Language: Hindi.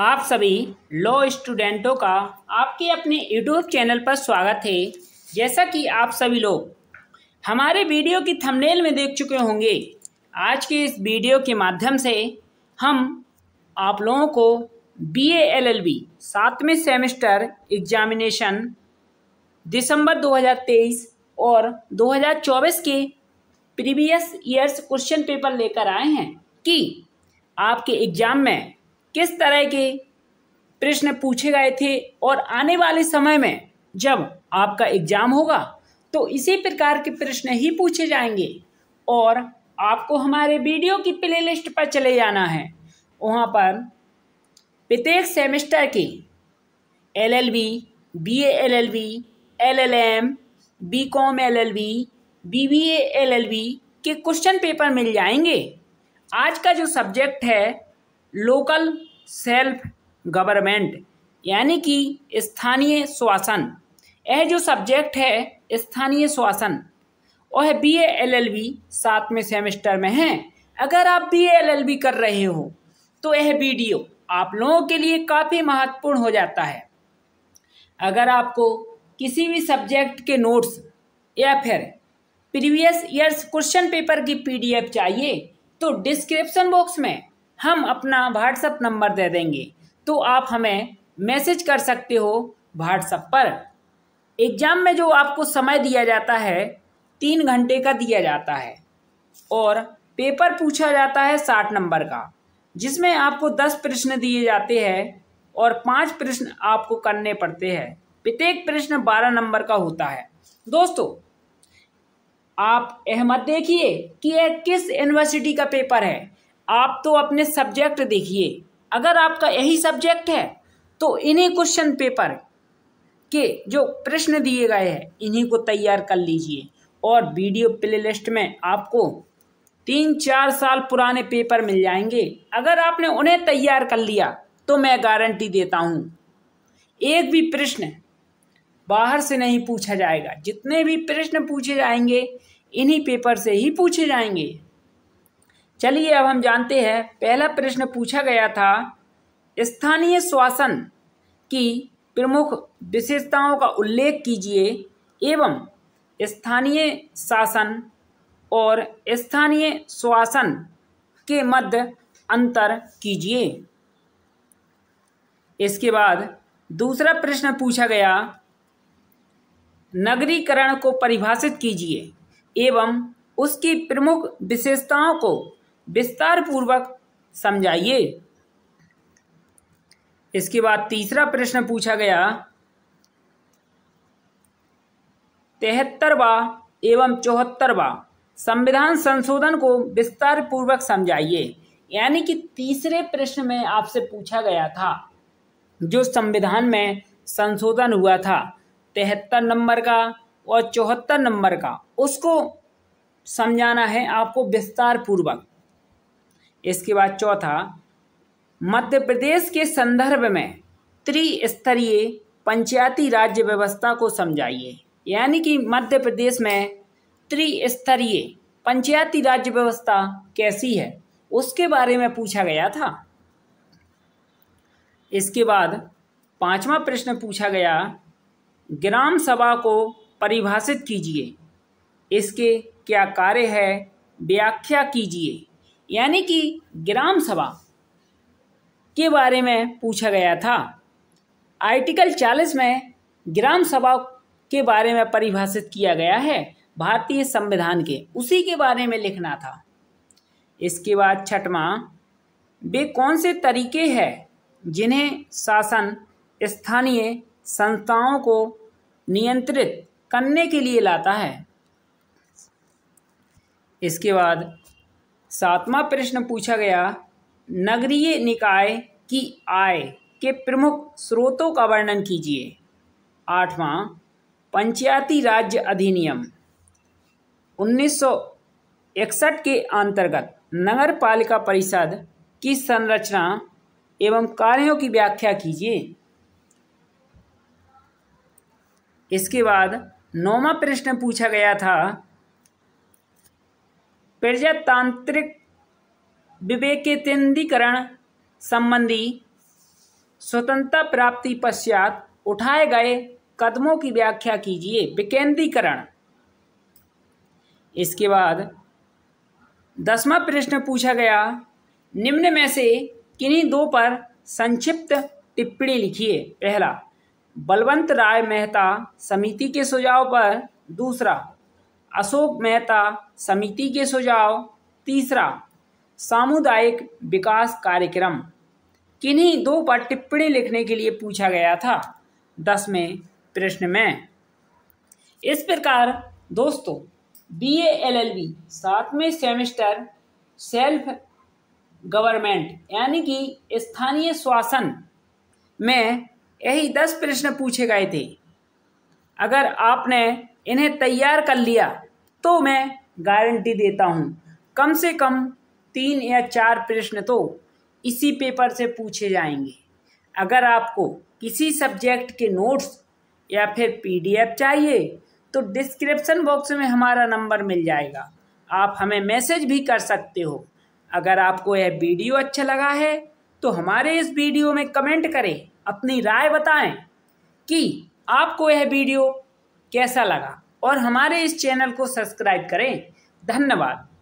आप सभी लॉ स्टूडेंटों का आपके अपने यूट्यूब चैनल पर स्वागत है जैसा कि आप सभी लोग हमारे वीडियो की थंबनेल में देख चुके होंगे आज के इस वीडियो के माध्यम से हम आप लोगों को बी एल एल बी सातवें सेमेस्टर एग्जामिनेशन दिसंबर 2023 और 2024 के प्रीवियस ईयर्स क्वेश्चन पेपर लेकर आए हैं कि आपके एग्ज़ाम में किस तरह के प्रश्न पूछे गए थे और आने वाले समय में जब आपका एग्जाम होगा तो इसी प्रकार के प्रश्न ही पूछे जाएंगे और आपको हमारे वीडियो की प्लेलिस्ट पर चले जाना है वहाँ पर प्रत्येक सेमेस्टर के L L B B L L B L L M B com L L B B B L L B के क्वेश्चन पेपर मिल जाएंगे आज का जो सब्जेक्ट है लोकल सेल्फ गवर्नमेंट यानी कि स्थानीय शासन यह जो सब्जेक्ट है स्थानीय शासन वह बी एल एल बी सातवें सेमेस्टर में है अगर आप बी एल एल बी कर रहे हो तो यह वीडियो आप लोगों के लिए काफ़ी महत्वपूर्ण हो जाता है अगर आपको किसी भी सब्जेक्ट के नोट्स या फिर प्रीवियस ईयर्स क्वेश्चन पेपर की पीडीएफ चाहिए तो डिस्क्रिप्शन बॉक्स में हम अपना व्हाट्सअप नंबर दे देंगे तो आप हमें मैसेज कर सकते हो व्हाट्सअप पर एग्ज़ाम में जो आपको समय दिया जाता है तीन घंटे का दिया जाता है और पेपर पूछा जाता है साठ नंबर का जिसमें आपको दस प्रश्न दिए जाते हैं और पांच प्रश्न आपको करने पड़ते हैं प्रत्येक प्रश्न बारह नंबर का होता है दोस्तों आप अहमद देखिए कि यह किस यूनिवर्सिटी का पेपर है आप तो अपने सब्जेक्ट देखिए अगर आपका यही सब्जेक्ट है तो इन्हीं क्वेश्चन पेपर के जो प्रश्न दिए गए हैं इन्हीं को तैयार कर लीजिए और वीडियो प्लेलिस्ट में आपको तीन चार साल पुराने पेपर मिल जाएंगे अगर आपने उन्हें तैयार कर लिया तो मैं गारंटी देता हूँ एक भी प्रश्न बाहर से नहीं पूछा जाएगा जितने भी प्रश्न पूछे जाएंगे इन्हीं पेपर से ही पूछे जाएंगे चलिए अब हम जानते हैं पहला प्रश्न पूछा गया था स्थानीय श्वासन की प्रमुख विशेषताओं का उल्लेख कीजिए एवं स्थानीय शासन और स्थानीय श्वासन के मध्य अंतर कीजिए इसके बाद दूसरा प्रश्न पूछा गया नगरीकरण को परिभाषित कीजिए एवं उसकी प्रमुख विशेषताओं को विस्तार पूर्वक समझाइए इसके बाद तीसरा प्रश्न पूछा गया तिहत्तरवा एवं चौहत्तरवा संविधान संशोधन को विस्तार पूर्वक समझाइए यानी कि तीसरे प्रश्न में आपसे पूछा गया था जो संविधान में संशोधन हुआ था तिहत्तर नंबर का और चौहत्तर नंबर का उसको समझाना है आपको विस्तार पूर्वक इसके बाद चौथा मध्य प्रदेश के संदर्भ में त्रिस्तरीय पंचायती राज्य व्यवस्था को समझाइए यानी कि मध्य प्रदेश में त्रिस्तरीय पंचायती राज्य व्यवस्था कैसी है उसके बारे में पूछा गया था इसके बाद पांचवा प्रश्न पूछा गया ग्राम सभा को परिभाषित कीजिए इसके क्या कार्य है व्याख्या कीजिए यानी कि ग्राम सभा के बारे में पूछा गया था आर्टिकल चालीस में ग्राम सभा के बारे में परिभाषित किया गया है भारतीय संविधान के उसी के बारे में लिखना था इसके बाद छठवा वे कौन से तरीके हैं जिन्हें शासन स्थानीय संस्थाओं को नियंत्रित करने के लिए लाता है इसके बाद सातवां प्रश्न पूछा गया नगरीय निकाय की आय के प्रमुख स्रोतों का वर्णन कीजिए आठवां पंचायती राज्य अधिनियम 1961 के अंतर्गत नगर पालिका परिषद की संरचना एवं कार्यों की व्याख्या कीजिए इसके बाद नौवा प्रश्न पूछा गया था प्रजातांत्रिक विवेकेतेंद्रीकरण संबंधी स्वतंत्रता प्राप्ति पश्चात उठाए गए कदमों की व्याख्या कीजिए विकेंद्रीकरण इसके बाद दसवा प्रश्न पूछा गया निम्न में से किन्हीं दो पर संक्षिप्त टिप्पणी लिखिए पहला बलवंत राय मेहता समिति के सुझाव पर दूसरा अशोक मेहता समिति के सुझाव तीसरा सामुदायिक विकास कार्यक्रम किन्हीं दो पर टिप्पणी लिखने के लिए पूछा गया था दसवें प्रश्न में इस प्रकार दोस्तों बी एल एल बी सातवें सेमेस्टर सेल्फ गवर्नमेंट यानी कि स्थानीय शासन में यही दस प्रश्न पूछे गए थे अगर आपने इन्हें तैयार कर लिया तो मैं गारंटी देता हूँ कम से कम तीन या चार प्रश्न तो इसी पेपर से पूछे जाएंगे अगर आपको किसी सब्जेक्ट के नोट्स या फिर पीडीएफ चाहिए तो डिस्क्रिप्सन बॉक्स में हमारा नंबर मिल जाएगा आप हमें मैसेज भी कर सकते हो अगर आपको यह वीडियो अच्छा लगा है तो हमारे इस वीडियो में कमेंट करें अपनी राय बताएं कि आपको यह वीडियो कैसा लगा और हमारे इस चैनल को सब्सक्राइब करें धन्यवाद